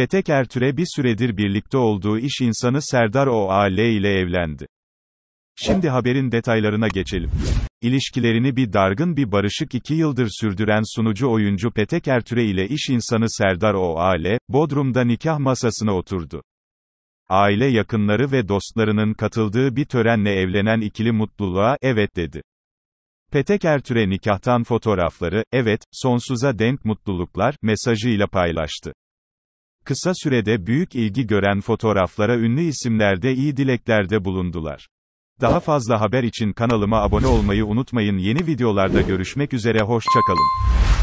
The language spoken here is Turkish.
Petek Ertüre bir süredir birlikte olduğu iş insanı Serdar Oal ile evlendi. Şimdi haberin detaylarına geçelim. İlişkilerini bir dargın bir barışık iki yıldır sürdüren sunucu oyuncu Petek Ertüre ile iş insanı Serdar Oal, Bodrum'da nikah masasına oturdu. Aile yakınları ve dostlarının katıldığı bir törenle evlenen ikili mutluluğa, evet dedi. Petek Ertüre nikahtan fotoğrafları, evet, sonsuza denk mutluluklar, mesajıyla paylaştı. Kısa sürede büyük ilgi gören fotoğraflara ünlü isimler de iyi dileklerde bulundular. Daha fazla haber için kanalıma abone olmayı unutmayın. Yeni videolarda görüşmek üzere hoşçakalın.